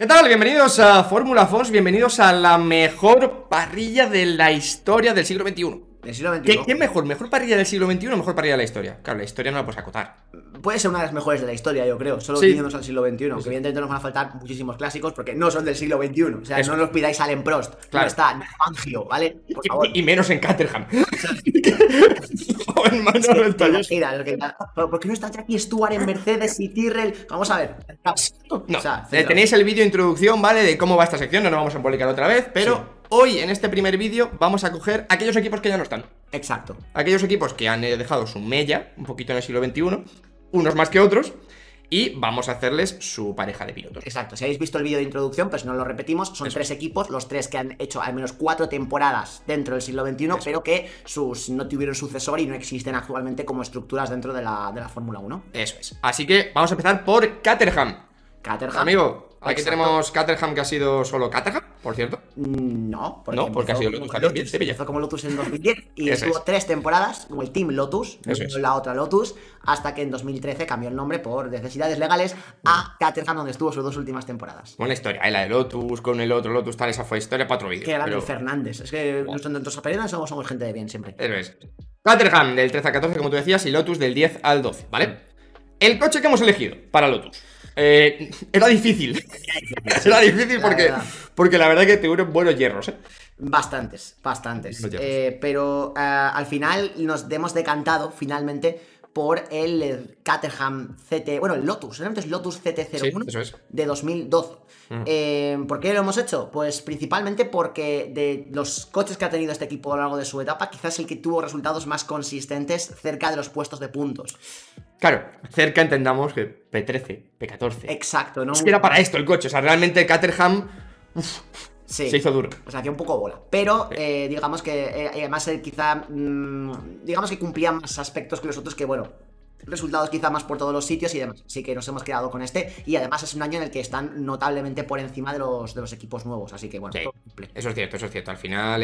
¿Qué tal? Bienvenidos a Fórmula Fons, bienvenidos a la mejor parrilla de la historia del siglo XXI. ¿Qué, mejor? ¿Mejor parrilla del siglo XXI o mejor parrilla de la historia? Claro, la historia no la puedes acotar. Puede ser una de las mejores de la historia, yo creo, solo sí. al siglo XXI. Sí. evidentemente nos van a faltar muchísimos clásicos porque no son del siglo XXI. O sea, Eso. no los pidáis Allen Prost. Claro. No está, Fangio, ¿vale? Por favor. Y, menos en Caterham. ¿Por qué no está Jackie Stuart en Mercedes y Tyrrell? Vamos a ver. No. Eh, tenéis el vídeo introducción, ¿vale? De cómo va esta sección, no nos vamos a publicar otra vez, pero hoy en este primer vídeo vamos a coger aquellos equipos que ya no están. Exacto. Aquellos equipos que han eh, dejado su mella, un poquito en el siglo XXI, unos más que otros, y vamos a hacerles su pareja de pilotos. Exacto, si habéis visto el vídeo de introducción, pues no lo repetimos, son tres equipos, los tres que han hecho al menos cuatro temporadas dentro del siglo XXI, pero que sus, no tuvieron sucesor y no existen actualmente como estructuras dentro de la, de la Fórmula 1. Eso es. Así que vamos a empezar por Caterham. Caterham. Amigo, Aquí tenemos Caterham que ha sido solo Caterham, por cierto. Mm, no, porque, ha sido Lotus, Lotus 2010, empezó como Lotus en 2010 y estuvo tres temporadas como el Team Lotus, la otra Lotus, hasta que en 2013 cambió el nombre por necesidades legales a Caterham, donde estuvo sus dos últimas temporadas. Buena historia, la de Lotus con el otro Lotus, tal, esa fue historia para otro vídeo. Que era Fernández, es que son tantos apenas somos, somos gente de bien siempre. Eso Caterham del 13 al 14, como tú decías, y Lotus del 10 al 12, ¿vale? Mm. El coche que hemos elegido para Lotus eh, era difícil. era difícil porque, la porque la verdad que te unen buenos hierros. ¿eh? Bastantes, bastantes. Eh, pero al final nos hemos decantado finalmente por el eh, Caterham CT, bueno, el Lotus, realmente es Lotus CT01 de 2012. Mm. Eh, ¿Por qué lo hemos hecho? Pues principalmente porque de los coches que ha tenido este equipo a lo largo de su etapa, quizás el que tuvo resultados más consistentes cerca de los puestos de puntos. Claro, cerca entendamos que P13, P14. Exacto, ¿no? Es era para esto el coche, o sea, realmente el Caterham... Se hizo duro. O sea, hacía un poco bola. Pero eh, digamos que eh, además eh, quizá, mm, digamos que cumplía más aspectos que los otros que, bueno, resultados quizá más por todos los sitios y demás. Así que nos hemos quedado con este. Y además es un año en el que están notablemente por encima de los, de los equipos nuevos. Así que bueno, Eso es cierto, eso es cierto. Al final,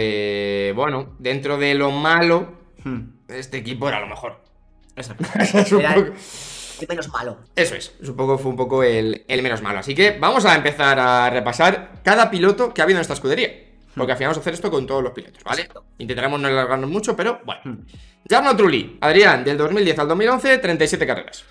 bueno, dentro de lo malo, hmm. este equipo era lo mejor. Exacto. el menos malo. Eso es, supongo fue un poco el, menos malo. Así que vamos a empezar a repasar cada piloto que ha habido en esta escudería. Hmm. Porque al final vamos a hacer esto con todos los pilotos, ¿vale? Intentaremos no alargarnos mucho, pero bueno. Hmm. Jarno Trulli, Adrián, del 2010 al 2011, 37 carreras.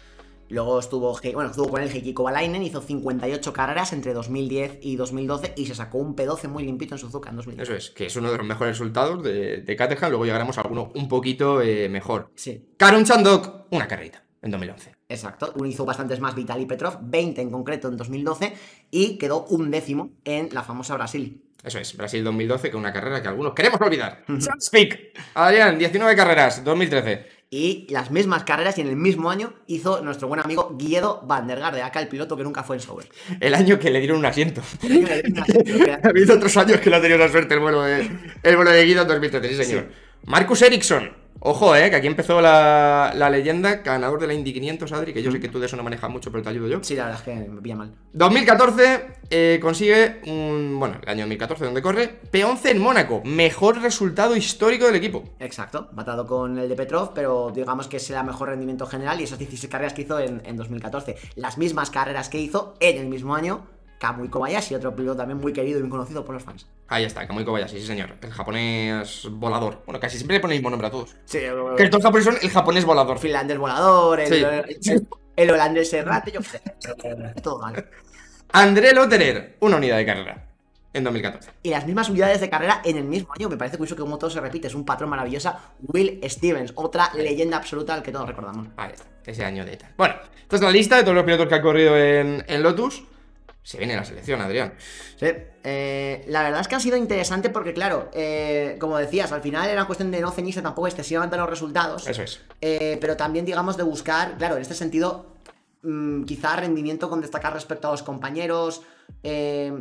Luego estuvo, bueno, estuvo con el Heikki Kovalainen, hizo 58 carreras entre 2010 y 2012 y se sacó un P12 muy limpito en Suzuka en 2012. Eso es, que es uno de los mejores resultados de, de luego llegaremos a alguno un poquito eh, mejor. Sí. Karun Chandok, una carrita en 2011. Exacto, hizo bastantes más Vitaly Petrov, 20 en concreto en 2012, y quedó un décimo en la famosa Brasil. Eso es, Brasil 2012, con una carrera que algunos queremos olvidar. Speak. Adrián, 19 carreras, 2013. Y las mismas carreras y en el mismo año hizo nuestro buen amigo Guido Van der Garde, acá el piloto que nunca fue en Sauber. El año que le dieron un asiento. ha habido otros años que no ha tenido la suerte el vuelo de, Guido en 2013, sí, señor. Marcus Ericsson, Ojo, eh, que aquí empezó la, leyenda, ganador de la Indy 500, Adri, que yo sé que tú de eso no manejas mucho, pero te ayudo yo. Sí, la verdad es que me pilla mal. 2014 eh, consigue un. Bueno, el año 2014, donde corre, P11 en Mónaco. Mejor resultado histórico del equipo. Exacto, matado con el de Petrov, pero digamos que es el mejor rendimiento general y esas 16 carreras que hizo en 2014. Las mismas carreras que hizo en el mismo año Kamui Kobayashi, otro piloto también muy querido y muy conocido por los fans. Ahí está, Kamui Kobayashi, sí señor. El japonés volador. Bueno, casi siempre le ponen el mismo nombre a todos. Sí, que los japoneses son el japonés volador. Finlandés volador, el, holandés errate, yo sé. Todo mal. André Lotterer, una unidad de carrera en 2014. Y las mismas unidades de carrera en el mismo año. Me parece curioso que como todo se repite, es un patrón maravilloso. Will Stevens, otra leyenda absoluta al que todos recordamos. Ahí está, ese año de ETA. Bueno, esta es la lista de todos los pilotos que ha corrido en Lotus se viene la selección, Adrián. Sí, eh, la verdad es que ha sido interesante porque, claro, eh, como decías, al final era cuestión de no ceñirse tampoco excesivamente los resultados. Eso es. Eh, pero también, digamos, de buscar, claro, en este sentido, mm, quizá rendimiento con destacar respecto a los compañeros,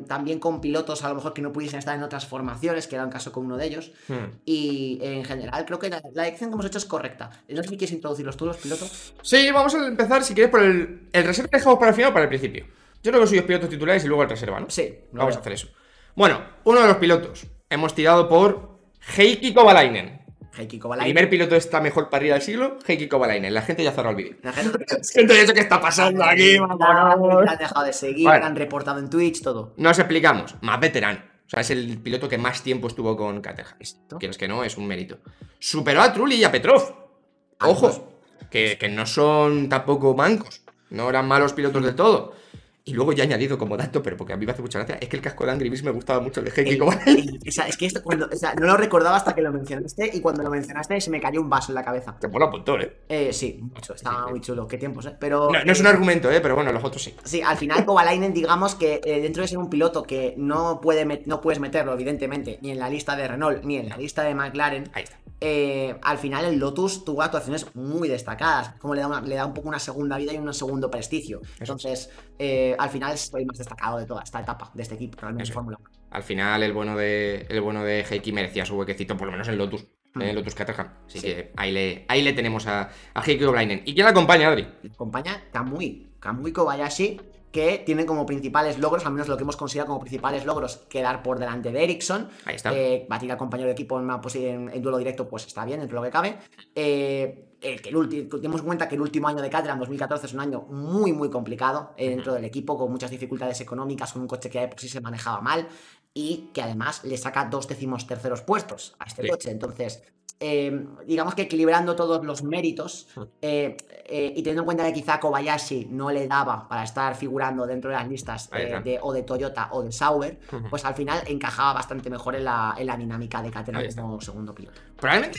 también con pilotos a lo mejor que no pudiesen estar en otras formaciones, que era un caso con uno de ellos. Hmm. Y en general, creo que la, elección que hemos hecho es correcta. No sé si quieres introducirlos tú, los pilotos. Sí, vamos a empezar, si quieres, por el, el reset que dejamos para el final o para el principio. Yo creo que soy los pilotos titulares y luego el reserva, ¿no? Sí. No Vamos a hacer eso. Bueno, uno de los pilotos. Hemos tirado por Heikki Kovalainen. Heikki Kovalainen. Primer piloto de esta mejor parrilla del siglo, Heikki Kovalainen. La gente ya cerró el vídeo. La gente ya que está pasando aquí, Han dejado de seguir, han reportado en Twitch, todo. Nos explicamos. Más veterano. O sea, es el piloto que más tiempo estuvo con Caterham. Quieres que no, es un mérito. Superó a Trulli y a Petrov. Ojo, que, que no son tampoco mancos. No eran malos pilotos del todo. Y luego ya he añadido como dato, pero porque a mí me hace mucha gracia, es que el casco de Angry Beast me gustaba mucho el de Heike. O es que esto, cuando, o sea, no lo recordaba hasta que lo mencionaste y cuando lo mencionaste se me cayó un vaso en la cabeza. Te mola un ¿eh? ¿eh? sí, mucho, está muy chulo. Qué tiempos, ¿eh? Pero, no, es eh, un argumento, ¿eh? Pero bueno, los otros sí. Sí, al final Kovalainen, digamos que dentro de ser un piloto que no, puede no puedes meterlo, evidentemente, ni en la lista de Renault ni en la lista de McLaren. Ahí está. Eh, al final el Lotus tuvo actuaciones muy destacadas, como le da, un poco una segunda vida y un segundo prestigio. Entonces, eh, al final es el más destacado de toda esta etapa, de este equipo, Fórmula Al final, el bueno de, el bueno de Heiki merecía su huequecito, por lo menos en Lotus. En eh, el Lotus Caterham. Así que ahí le, ahí le tenemos a, a Heikki O'Brien. ¿Y quién la acompaña, Adri? La acompaña Kamui. Kamui Kobayashi, que tienen como principales logros, al menos lo que hemos considerado como principales logros, quedar por delante de Ericsson. Ahí está. batir eh, al compañero de equipo en, duelo directo, pues está bien, dentro de lo que cabe. Eh, el que el último, tenemos en cuenta que el último año de Caterham, 2014, es un año muy, muy complicado eh, dentro del equipo, con muchas dificultades económicas, con un coche que por sí se manejaba mal y que además le saca dos décimos terceros puestos a este coche. Entonces, em, digamos que equilibrando todos los méritos eh, eh, y teniendo en cuenta que quizá Kobayashi no le daba para estar figurando dentro de las listas de, o de Toyota o de Sauber, pues al final encajaba bastante mejor en la, en la dinámica de Caterham como segundo piloto. Probablemente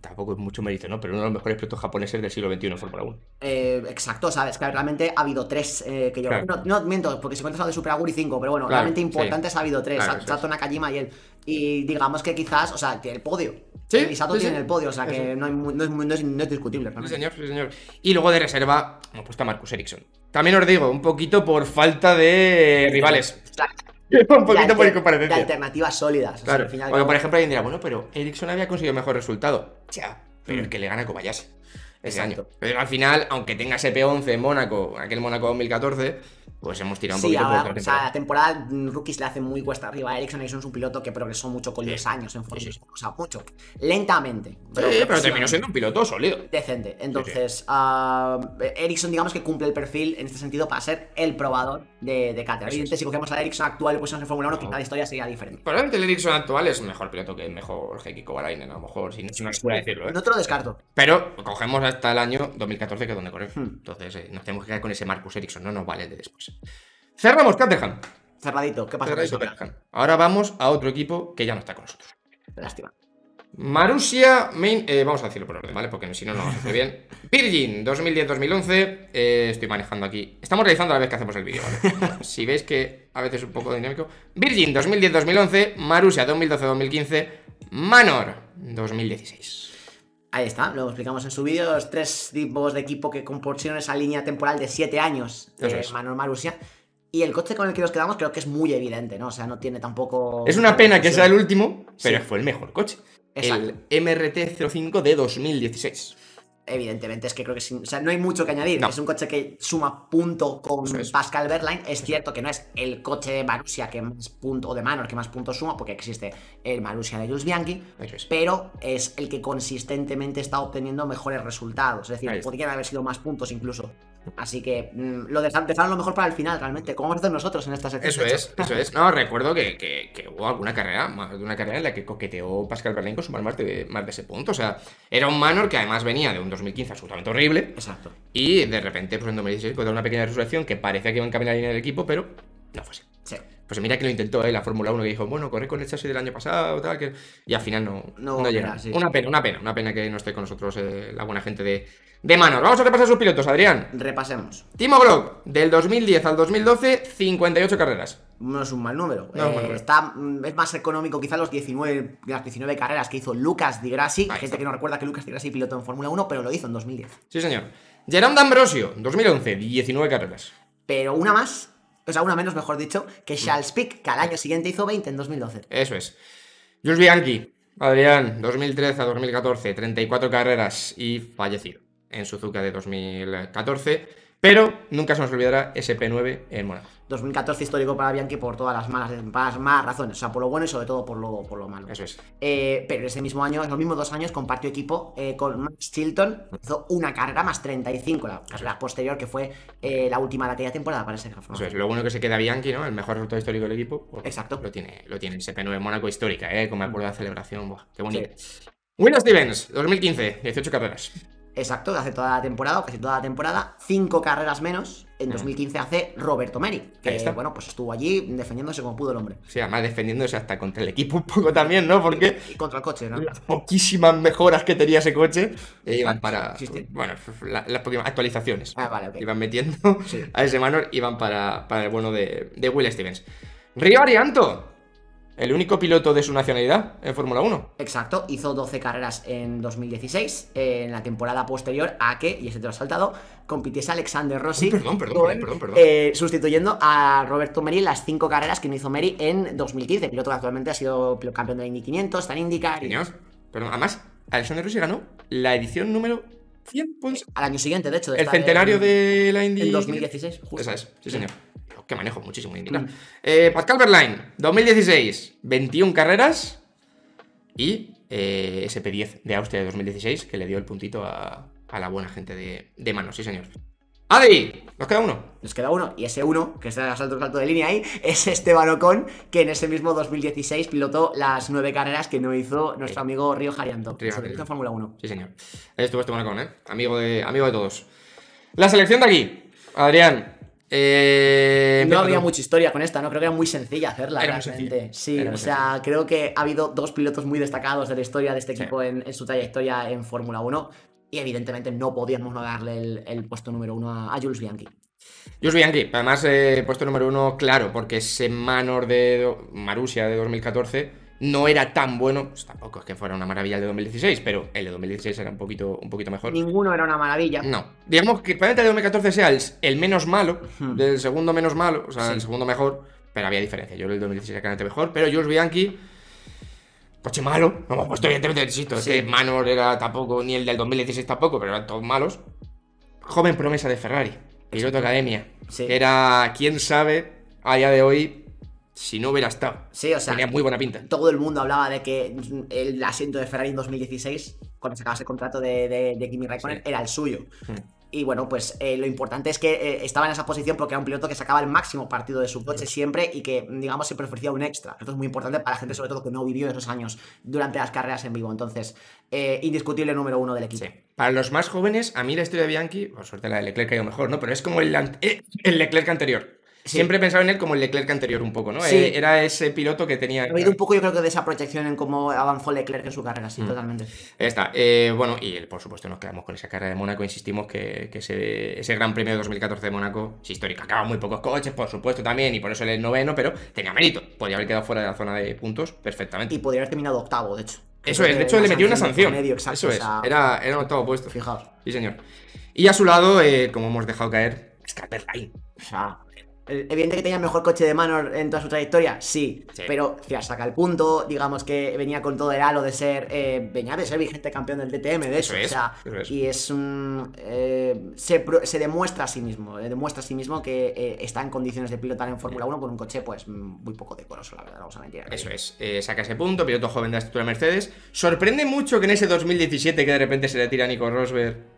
tampoco es mucho mérito, ¿no? Pero uno de los mejores pilotos japoneses del siglo XXI en Fórmula 1. Eh, exacto, ¿sabes? Claro, realmente ha habido tres eh, que yo... No, no, miento, porque si cuentas de Super Aguri 5, pero bueno, realmente importantes ha habido tres, claro, Sato Nakajima y él. Y digamos que quizás, o sea, que el podio. Sí, eh, y Sato tiene el podio, o sea que no, es, no, es, no, discutible. Sí, señor, sí, señor. Y luego de reserva, hemos puesto a Marcus Ericsson. También os digo, un poquito por falta de rivales. De alternativas sólidas. Claro. O sea, al final, por ejemplo, alguien dirá, bueno, pero Ericsson había conseguido mejor resultado. pero el mm. que le gana a Kobayashi. Exacto. año Pero al final, aunque tenga ese P11 en Mónaco, aquel Mónaco 2014, pues hemos tirado un poquito la temporada. O sea, la temporada Rookies le hace muy cuesta arriba a Ericsson. Es un piloto que progresó mucho con 10 años en Fórmula O sea, mucho. Lentamente. Pero, pero terminó siendo un piloto sólido. Decente. Entonces, uh, Ericsson, digamos que cumple el perfil en este sentido para ser el probador de, de Evidentemente, si cogemos a Ericsson actual, pues en Fórmula 1, quizá la historia sería diferente. Probablemente el Ericsson actual es un mejor piloto que el mejor Heikki Kovalainen, a lo mejor. Si no os decirlo. ¿eh? No te lo descarto. Pero cogemos a hasta el año 2014, que es donde corrió. Hmm. Entonces, eh, nos tenemos que quedar con ese Marcus Ericsson, no nos vale el de después. Cerramos Cantejan Cerradito, ¿qué pasa? Cerradito, Ahora vamos a otro equipo que ya no está con nosotros. Lástima. Marusia, main, eh, vamos a decirlo por orden, ¿vale? Porque si no, no vamos a hacer bien. Virgin, 2010-2011. Eh, estoy manejando aquí. Estamos realizando a la vez que hacemos el vídeo, ¿vale? si veis que a veces es un poco dinámico. Virgin, 2010-2011. Marusia, 2012-2015. Manor, 2016. Ahí está, lo explicamos en su vídeo, los tres tipos de equipo que compusieron esa línea temporal de siete años de es. Manuel Y el coche con el que nos quedamos creo que es muy evidente, ¿no? O sea, no tiene tampoco... Es una pena que sea el último, pero fue el mejor coche. El MRT-05 de 2016 evidentemente es que creo que sea, no hay mucho que añadir. Es un coche que suma punto con Pascal Berline. Es cierto que no es el coche de Marussia que más punto, o de Manor que más puntos suma, porque existe el Marussia de Jules Bianchi, pero es el que consistentemente está obteniendo mejores resultados. Es decir, podrían haber sido más puntos incluso. Así que mm, lo lo dejaron lo mejor para el final, realmente. ¿Cómo vamos nosotros en esta sección? Eso es, eso es. No, recuerdo que, hubo alguna carrera, más de una carrera en la que coqueteó Pascal Berlín con sumar más de, más de ese punto. O sea, era un Manor que además venía de un 2015 absolutamente horrible. Exacto. Y de repente, pues en 2016, encontró una pequeña resurrección que parecía que iba a encaminar la línea del equipo, pero no fue así. Pues mira que lo intentó ¿eh? la Fórmula 1 y dijo, bueno, correr con el chasis del año pasado, tal, y al final no, no, llega. Una pena, una pena, una pena que no esté con nosotros eh, la buena gente de, de Manor. Vamos a repasar sus pilotos, Adrián. Repasemos. Timo Glock, del 2010 al 2012, 58 carreras. No es un mal número. es, eh, Está, mm, es más económico quizá los 19, las 19 carreras que hizo Lucas Di Grassi. Hay gente que no recuerda que Lucas Di Grassi pilotó en Fórmula 1, pero lo hizo en 2010. Sí, señor. Jerome D'Ambrosio, 2011, 19 carreras. Pero una más o sea, una menos, mejor dicho, que Charles mm. Pick, que al año siguiente hizo 20 en 2012. Eso es. Jules Bianchi, Adrián, 2013 a 2014, 34 carreras y fallecido en Suzuka de 2014. Pero nunca se nos olvidará sp 9 en Mónaco. 2014 histórico para Bianchi por todas las malas, razones, o sea, por lo bueno y sobre todo por lo, por lo malo. Eso es. Eh, pero ese mismo año, en los mismos dos años, compartió equipo eh, con Max Chilton, hizo una carrera más 35, la, pues la posterior que fue eh, la última de aquella temporada para ese grafo. Eso es, lo bueno que se queda Bianchi, ¿no? El mejor resultado histórico del equipo. Pues, Exacto. Lo tiene, lo tiene ese 9 Mónaco histórica, ¿eh? Como me acuerdo de la mm. celebración, Buah, qué bonito. Sí. Stevens, 2015, 18 carreras. Exacto, hace toda la temporada, casi toda la temporada, cinco carreras menos, en 2015 hace Roberto Meri, que bueno, pues estuvo allí defendiéndose como pudo el hombre. Sí, además defendiéndose hasta contra el equipo un poco también, ¿no? Porque contra el coche, ¿no? Las poquísimas mejoras que tenía ese coche eh, iban para bueno, las poquísimas actualizaciones ah, vale, iban metiendo a ese manor iban para, el bueno de, de Will Stevens. Río Arianto, el único piloto de su nacionalidad en Fórmula 1. Exacto, hizo 12 carreras en 2016, en la temporada posterior a que, y ese te lo he saltado, compitiese Alexander Rossi. perdón, perdón, perdón, perdón, eh, sustituyendo a Roberto Meri en las 5 carreras que no hizo Meri en 2015. El piloto que actualmente ha sido campeón de Indy 500, está en pero perdón, además, Alexander Rossi ganó la edición número 100 pues eh, Al año siguiente, de hecho. el centenario de la Indy. En 2016, justo. Esa es, sí, señor. que manejo muchísimo Indy. Mm. Eh, Pascal Berlain, 2016, 21 carreras. Y eh, SP10 de Austria de 2016, que le dio el puntito a, a la buena gente de, de mano, sí, señor. Adi, nos queda uno. Nos queda uno, y ese uno, que está en el salto, de línea ahí, es Esteban Ocon, que en ese mismo 2016 pilotó las nueve carreras que no hizo nuestro amigo Río Jarianto, en Fórmula 1. Sí, señor. estuvo Esteban Ocon, ¿eh? Amigo de, amigo de todos. La selección de aquí, Adrián. Eh, no había mucha historia con esta, ¿no? Creo que era muy sencilla hacerla, era realmente. sí, o sea, creo que ha habido dos pilotos muy destacados de la historia de este equipo en, en, su trayectoria en Fórmula 1 y evidentemente no podíamos no darle el, puesto número uno a, Jules Bianchi. Jules Bianchi, además eh, puesto número uno, claro, porque ese Manor de Marusia de 2014 no era tan bueno, pues tampoco es que fuera una maravilla el de 2016, pero el de 2016 era un poquito, un poquito mejor. Ninguno era una maravilla. No. Digamos que el de 2014 sea el, menos malo, del segundo menos malo, o sea, el segundo mejor, pero había diferencia. Yo el 2016 era claramente mejor, pero Jules Bianchi coche pues malo. No hemos puesto, evidentemente, insisto, sí. este Manor era tampoco, ni el del 2016 tampoco, pero eran todos malos. Joven promesa de Ferrari, piloto academia. Sí. era, quién sabe, a día de hoy, si no hubiera estado. Sí, o sea. Tenía muy buena pinta. Todo el mundo hablaba de que el asiento de Ferrari en 2016, cuando se acabase el contrato de, de, de Kimi Raikkonen, era el suyo. Hmm. Y bueno, pues eh, lo importante es que eh, estaba en esa posición porque era un piloto que sacaba el máximo partido de su coche siempre y que, digamos, siempre ofrecía un extra. Esto es muy importante para la gente, sobre todo, que no vivió esos años durante las carreras en vivo. Entonces, eh, indiscutible número uno del equipo. Para los más jóvenes, a mí la historia de Bianchi, por suerte la de Leclerc ha ido mejor, ¿no? Pero es como el, el Leclerc anterior. Siempre he pensado en él como el Leclerc anterior un poco, ¿no? Eh, era ese piloto que tenía... Ha oído un poco yo creo que de esa proyección en cómo avanzó Leclerc en su carrera, sí, mm. totalmente. está. Eh, bueno, y por supuesto nos quedamos con esa carrera de Mónaco, insistimos que, ese, Gran Premio de 2014 de Mónaco es histórico. Acaba muy pocos coches, por supuesto, también, y por eso el noveno, pero tenía mérito. Podría haber quedado fuera de la zona de puntos perfectamente. Y podría haber terminado octavo, de hecho. Eso es, de hecho le metió una sanción. eso era, era octavo puesto. Fijaos. Sí, señor. Y a su lado, eh, como hemos dejado caer, O sea, eh, evidente que tenía mejor coche de mano en toda su trayectoria, sí, pero saca el punto, digamos que venía con todo el halo de ser, eh, ser vigente campeón del DTM, de eso, y es un... Eh, se, demuestra a sí mismo, eh, demuestra a sí mismo que está en condiciones de pilotar en Fórmula 1 con un coche pues muy poco decoroso, la verdad, vamos a mentir. Eso es, saca ese punto, piloto joven de la estructura Mercedes, sorprende mucho que en ese 2017 que de repente se le tira a Nico Rosberg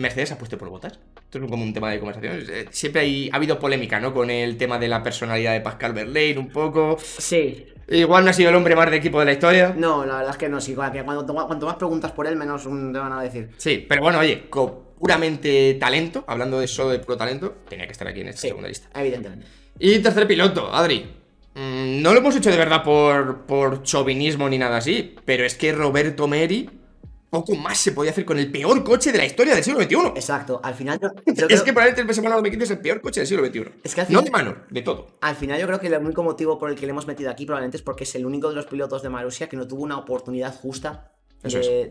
Mercedes ha puesto por botas. Esto es como un tema de conversación. Eh, siempre ha habido polémica, ¿no? Con el tema de la personalidad de Pascal Verlaine, un poco. Sí. Igual no ha sido el hombre más de equipo de la historia. No, la verdad es que no, sí. Cuanto, cuanto más preguntas por él, menos te van a decir. Sí, pero bueno, oye, puramente talento, hablando de eso de puro talento, tenía que estar aquí en esta segunda lista. Evidentemente. Y tercer piloto, Adri. Mm, no lo hemos hecho de verdad por, por chauvinismo ni nada así, pero es que Roberto Meri poco más se podía hacer con el peor coche de la historia del siglo XXI. Exacto, al final. es que probablemente el PSP 2015 es el peor coche del siglo XXI. Es que no de mano, de todo. Al final, yo creo que el único motivo por el que le hemos metido aquí probablemente es porque es el único de los pilotos de Marusia que no tuvo una oportunidad justa de,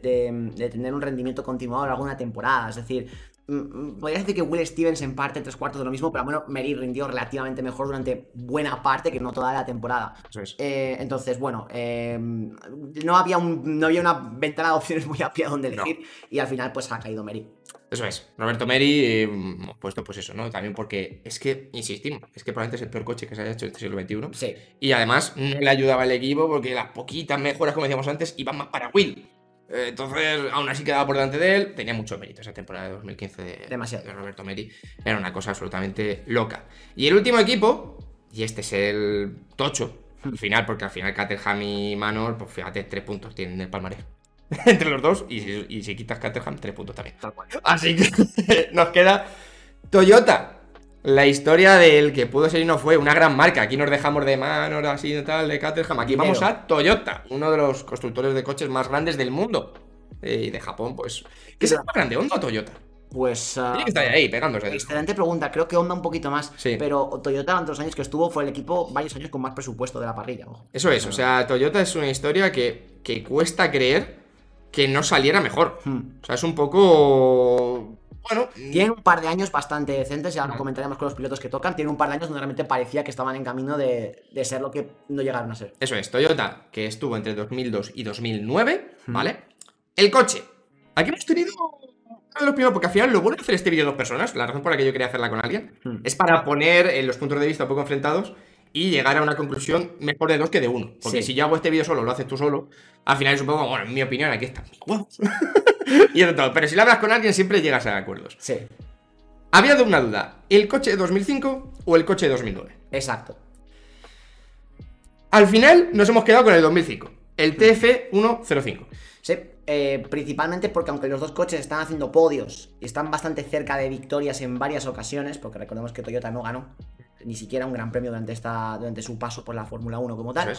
de, tener un rendimiento continuado en alguna temporada. Es decir, Mm, mm, Podría decir que Will Stevens en parte tres cuartos de lo mismo, pero bueno, Mary rindió relativamente mejor durante buena parte, que no toda la temporada. Eh, entonces, bueno, em, no, había no había una ventana de opciones muy amplia donde elegir y al final pues ha caído Mary. Eso es, Roberto Mary, em, puesto pues eso, ¿no? También porque es que, insistimos, es que probablemente es el peor coche que se haya hecho en este siglo XXI. Sí. Y además no le ayudaba el equipo porque las poquitas mejoras, como decíamos antes, iban más para Will. Eh, entonces, aún así quedaba por delante de él. Tenía mucho mérito esa temporada de 2015 de, Demasiado. de Roberto Meri. Era una cosa absolutamente loca. Y el último equipo, y este es el tocho, al final, porque al final Caterham y Manor, pues fíjate, tres puntos tienen en el palmarés. Entre los dos, y, y si quitas Caterham, tres puntos también. Así que nos queda Toyota, la historia del que pudo ser y no fue una gran marca. Aquí nos dejamos de Manor, así de tal, de Caterham. Aquí vamos a Toyota, uno de los constructores de coches más grandes del mundo. Eh, y de Japón, pues. ¿Qué el más grande, Honda o Toyota? Pues. Tiene que ah, estar ahí pegándose. Excelente pregunta. Creo que onda un poquito más. Sí. Pero Toyota, durante los años que estuvo, fue el equipo varios años con más presupuesto de la parrilla. Eso es. O sea, Toyota es una historia que, cuesta creer que no saliera mejor. Hmm. O sea, es un poco bueno, tienen un par de años bastante decentes, ya lo comentaremos con los pilotos que tocan. tiene un par de años donde realmente parecía que estaban en camino de, de ser lo que no llegaron a ser. Eso es, Toyota, que estuvo entre 2002 y 2009, ¿vale? El coche. Aquí hemos tenido lo primero, porque al final lo bueno de hacer este vídeo dos personas, la razón por la que yo quería hacerla con alguien, es para poner eh, los puntos de vista un poco enfrentados y llegar a una conclusión mejor de dos que de uno. Porque si yo hago este vídeo solo, lo haces tú solo, al final es un poco, bueno, en mi opinión, aquí está y de todo. Pero si la hablas con alguien siempre llegas a acuerdos. Sí. Había de una duda, ¿el coche de 2005 o el coche de 2009? Exacto. Al final nos hemos quedado con el 2005, el mm. TF105. Sí, eh, principalmente porque aunque los dos coches están haciendo podios y están bastante cerca de victorias en varias ocasiones, porque recordemos que Toyota no ganó ni siquiera un gran premio durante, esta, durante su paso por la Fórmula 1 como tal,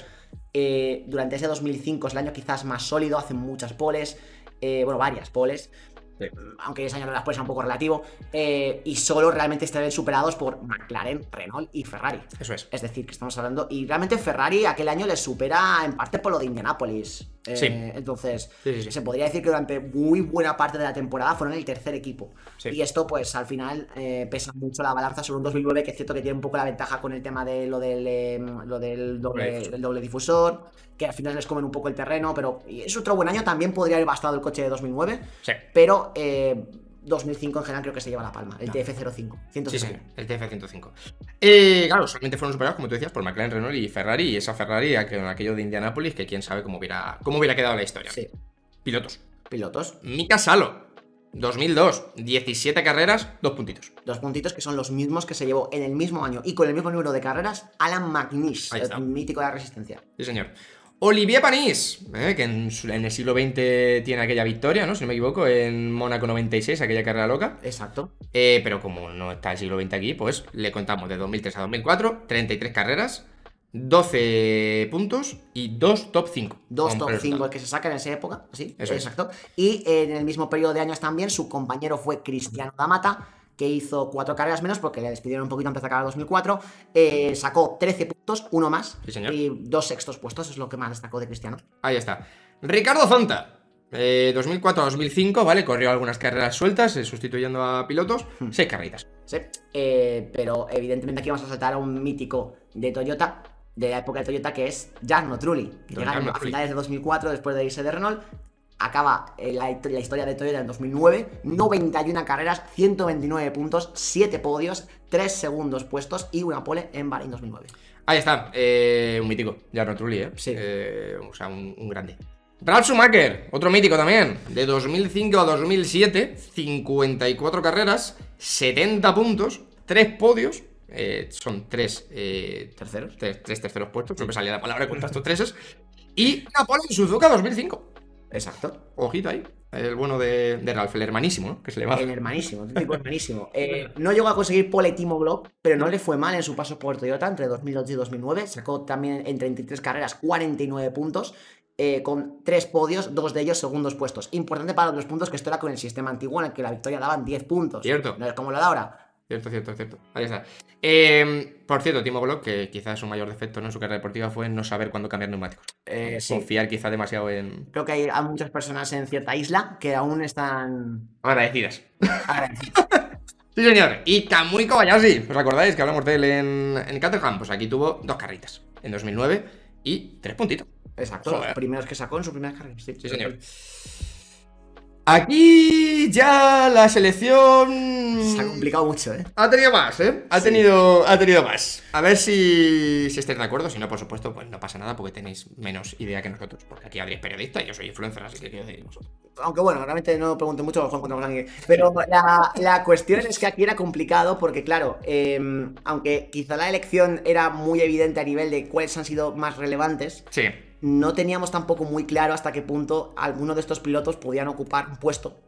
eh, durante ese 2005 es el año quizás más sólido, hacen muchas poles, eh, bueno, varias poles, aunque aunque ese año lo después es un poco relativo, eh, y solo realmente están superados por McLaren, Renault y Ferrari. Eso es. Es decir, que estamos hablando, y realmente Ferrari aquel año les supera en parte por lo de Indianápolis. Eh, sí. Entonces, se podría decir que durante muy buena parte de la temporada fueron el tercer equipo. Y esto, pues al final, eh, pesa mucho la balanza sobre un 2009, que es cierto que tiene un poco la ventaja con el tema de lo del, del doble, difusor, que al final les comen un poco el terreno, pero es otro buen año. También podría haber bastado el coche de 2009, pero 2005 eh, en general creo que se lleva la palma, el ah. TF05. Sí, sí, el TF105. Eh, claro, solamente fueron superados, como tú decías, por McLaren, Renault y Ferrari, y esa Ferrari aquello de Indianápolis, que quién sabe cómo hubiera, cómo hubiera quedado la historia. Sí. Pilotos. Pilotos. Mika Salo, 2002, 17 carreras, dos puntitos. Dos puntitos que son los mismos que se llevó en el mismo año y con el mismo número de carreras Alan McNish, el mítico de la resistencia. Sí, señor. Olivier Panis, eh, que en, el siglo XX tiene aquella victoria, ¿no? Si no me equivoco, en Mónaco 96, aquella carrera loca. Exacto. Eh, pero como no está el siglo XX aquí, pues le contamos de 2003 a 2004, 33 carreras, 12 puntos y dos top 5. Dos top 5 que se saca en esa época, sí, exacto. Y en el mismo periodo de años también su compañero fue Cristiano Damata que hizo cuatro carreras menos porque le despidieron un poquito antes de acabar 2004, eh, sacó 13 puntos, uno más y dos sextos puestos, es lo que más destacó de Cristiano. Ahí está. Ricardo Zonta. 2004-2005, eh, ¿vale? Corrió algunas carreras sueltas, eh, sustituyendo a pilotos. Hmm. Seis carreritas. Sí, pero evidentemente aquí vamos a saltar a un mítico de Toyota, de la época de Toyota, que es Jarno Trulli, que a finales de 2004 después de irse de Renault acaba eh, la, historia de Toyota en 2009, 91 carreras, 129 puntos, 7 podios, 3 segundos puestos y una pole en Bahrein 2009. Ahí está, eh, un mítico, Jarno Trulli, ¿eh? Sí. Eh, o sea, un, grande. Brad Schumacher, otro mítico también, de 2005 a 2007, 54 carreras, 70 puntos, 3 podios, son 3 terceros, tres terceros puestos, que salía la palabra con estos treses, y una pole en Suzuka 2005. Exacto. Ojito ahí. El bueno de, de Ralph, el hermanísimo, ¿no? Que se le va. El hermanísimo, el hermanísimo. Eh, no llegó a conseguir pole Timo pero no le fue mal en su paso por Toyota entre 2008 y 2009. Sacó también en 33 carreras 49 puntos, eh, con tres podios, dos de ellos segundos puestos. Importante para los puntos que esto era con el sistema antiguo en el que la victoria daban 10 puntos. Cierto. No es como lo da ahora. Cierto, cierto, cierto. Ahí está. Em, por cierto, Timo Glock, que quizás su mayor defecto en su carrera deportiva fue no saber cuándo cambiar neumáticos. Eh, Confiar quizás demasiado en. Creo que hay muchas personas en cierta isla que aún están. Agradecidas. Agradecidas. sí, señor. Y muy Kobayashi. ¿Os acordáis que hablamos de él en, en Caterham? Pues aquí tuvo dos carritas. En 2009 y tres puntitos. Exacto, los primeros que sacó en su primera carrera. sí señor. Aquí ya la selección. Se ha complicado mucho, ¿eh? Ha tenido más, ¿eh? Ha, tenido, ha tenido más. A ver si, si de acuerdo. Si no, por supuesto, pues no pasa nada porque tenéis menos idea que nosotros. Porque aquí habréis periodista y yo soy influencer, así que Aunque bueno, realmente no pregunto mucho, mejor Pero la, cuestión es que aquí era complicado porque, claro, em, aunque quizá la elección era muy evidente a nivel de cuáles han sido más relevantes. Sí no teníamos tampoco muy claro hasta qué punto alguno de estos pilotos podían ocupar un puesto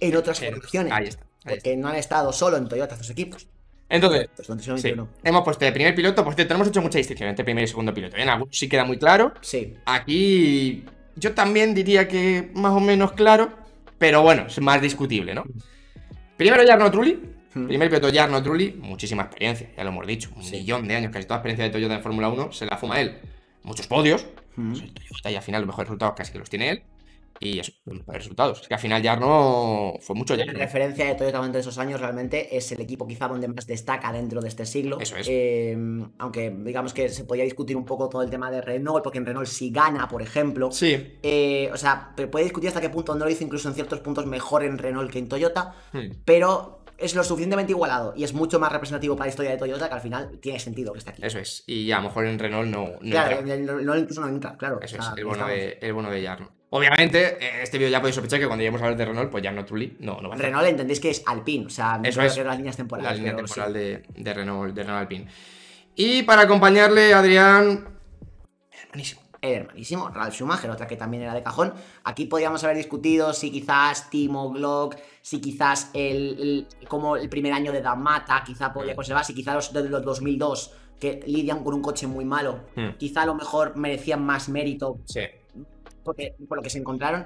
en otras producciones. Ahí está, porque no han estado solo en Toyota estos equipos. Entonces, pues hemos puesto de primer piloto, pues tenemos hecho mucha distinción entre primer y segundo piloto. ¿eh? En algunos sí queda muy claro. Sí. Aquí yo también diría que más o menos claro, pero bueno, es más discutible, ¿no? Primero Jarno Trulli. Hmm. Primer piloto Jarno Trulli, muchísima experiencia, ya lo hemos dicho, un millón de años, casi toda experiencia de Toyota en Fórmula 1 se la fuma él. Muchos podios, pues, y al final los mejores resultados casi que los tiene él. Y eso, los resultados. Es que al final ya no fue mucho ya. La referencia de Toyota durante esos años realmente es el equipo quizá donde más destaca dentro de este siglo. Em, aunque digamos que se podía discutir un poco todo el tema de Renault, porque en Renault sí gana, por ejemplo. Sí. Eh, o sea, puede discutir hasta qué punto no lo hizo incluso en ciertos puntos mejor en Renault que en Toyota. Hmm. Pero es lo suficientemente igualado y es mucho más representativo para la historia de Toyota que al final tiene sentido que esté aquí. Eso es, y ya, a lo mejor en Renault no, claro, En Renault incluso no entra, claro. Eso es, el bono, de, el bono de Yarno. Obviamente, eh, este vídeo ya podéis sospechar que cuando lleguemos a hablar de Renault, pues ya no Trulli, no, no va a Renault entendéis que es Alpine, o sea, Eso es, las líneas temporales. La línea temporal de, de, Renault, de Renault Alpine. Y para acompañarle, Adrián, hermanísimo era hermanísimo. Ralf Schumacher, otra que también era de cajón. Aquí podíamos haber discutido si quizás Timo Glock, si quizás el, como el primer año de Damata, quizá podría conservar, si quizás los de los 2002 que lidian con un coche muy malo, hmm. quizá a lo mejor merecían más mérito. Sí. Porque, por lo que se encontraron,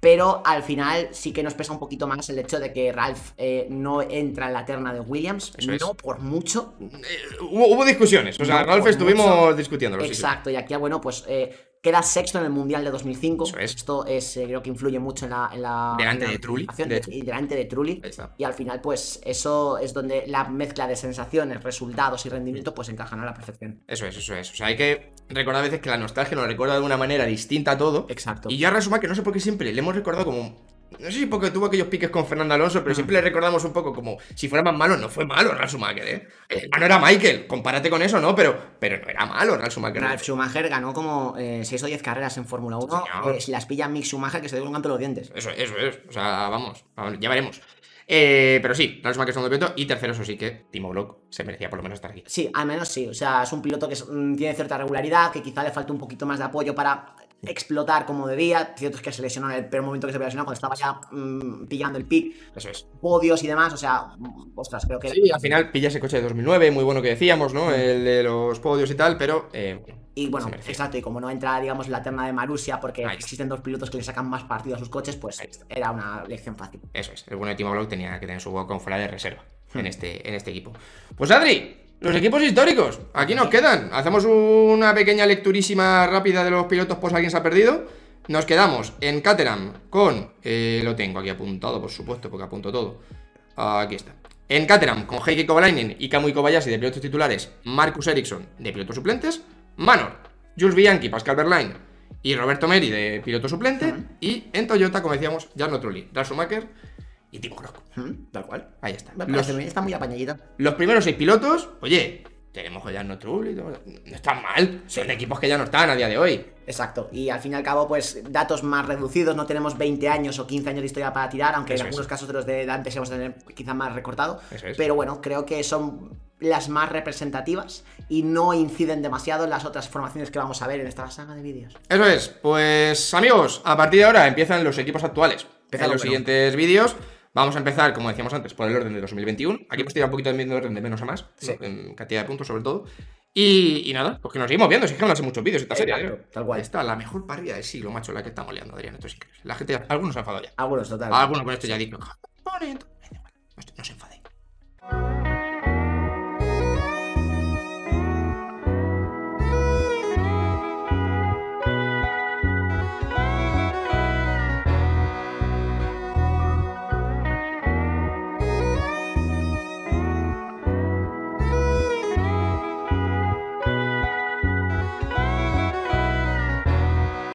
pero al final sí que nos pesa un poquito más el hecho de que Ralph eh, no entra en la terna de Williams, no por mucho. Eh, hubo, discusiones, o sea, Ralph estuvimos discutiendo. discutiéndolo. Exacto, y aquí, ah, bueno, pues eh, Queda sexto en el Mundial de 2005. Esto es, eh, creo que influye mucho en la. En delante de Trulli. Y delante de Trulli. Y al final, pues eso es donde la mezcla de sensaciones, resultados y rendimiento, pues encajan a la perfección. Eso es, eso es. O sea, hay que recordar a veces que la nostalgia nos recuerda de una manera distinta a todo. Exacto. Y ya resuma que no sé por qué siempre le hemos recordado como no sé si porque tuvo aquellos piques con Fernando Alonso, pero siempre le recordamos un poco como si fuera más malo, no fue malo Ralf Schumacher, ¿eh? El eh, ah, era Michael, compárate con eso, ¿no? Pero, pero no era malo Ralf Schumacher. Ralf Schumacher ganó como 6 eh, o 10 carreras en Fórmula 1. Eh, si las pilla Mick Schumacher, que se dé un canto los dientes. Eso, eso es. O sea, vamos, ya veremos. pero sí, Ralf Schumacher es un piloto. Y tercero, eso sí que Timo Glock se merecía por lo menos estar aquí. Sí, al menos sí. O sea, es un piloto que mm, tiene cierta regularidad, que quizá le falta un poquito más de apoyo para explotar como debía. Cierto que se lesionó en el primer momento que se lesionó, cuando estaba ya mm, pillando el pick, eso pues es, podios y demás. O sea, mm, ostras, creo que. Sí, al final pilla ese coche de 2009, muy bueno que decíamos, ¿no? El de los podios y tal, pero. Eh, y bueno, exacto, y como no entra, digamos, la terna de Marusia, porque existen dos pilotos que le sacan más partido a sus coches, pues era una elección fácil. Eso es, el bueno de Timo tenía que tener su hueco fuera de reserva en hmm. este, en este equipo. Pues Adri, los equipos históricos, aquí nos quedan Hacemos una pequeña lecturísima rápida de los pilotos por si alguien se ha perdido Nos quedamos en Caterham con... Eh, lo tengo aquí apuntado, por supuesto, porque apunto todo Aquí está En Caterham con Heike Kovalainen y Kamui Kobayashi de pilotos titulares Marcus Ericsson de pilotos suplentes Manor, Jules Bianchi, Pascal Berlain y Roberto Meri de piloto suplente Y en Toyota, como decíamos, Jarno Trulli, Ralf Schumacher y tipo Croco Tal cual. Ahí está. está muy apañadita. Los primeros seis pilotos, oye, tenemos ya nuestro No están mal. Son equipos que ya no están a día de hoy. Exacto. Y al fin y al cabo, pues datos más reducidos. No tenemos 20 años o 15 años de historia para tirar, aunque en algunos casos de los de antes hemos tener Quizás más recortado. Pero bueno, creo que son las más representativas y no inciden demasiado en las otras formaciones que vamos a ver en esta saga de vídeos. Eso es. Pues amigos, a partir de ahora empiezan los equipos actuales. Empiezan los siguientes vídeos. Vamos a empezar, como decíamos antes, por el orden de 2021. Aquí hemos tirado un poquito de orden de menos a más, en cantidad de puntos sobre todo. Y, nada, pues que nos seguimos viendo, si es que no hace muchos vídeos esta serie. tal cual. Está la mejor parrilla del siglo, macho, la que estamos liando, Adrián. Esto es La gente, algunos se han enfadado ya. Algunos, total. Algunos con esto ya dicen, no, no se enfaden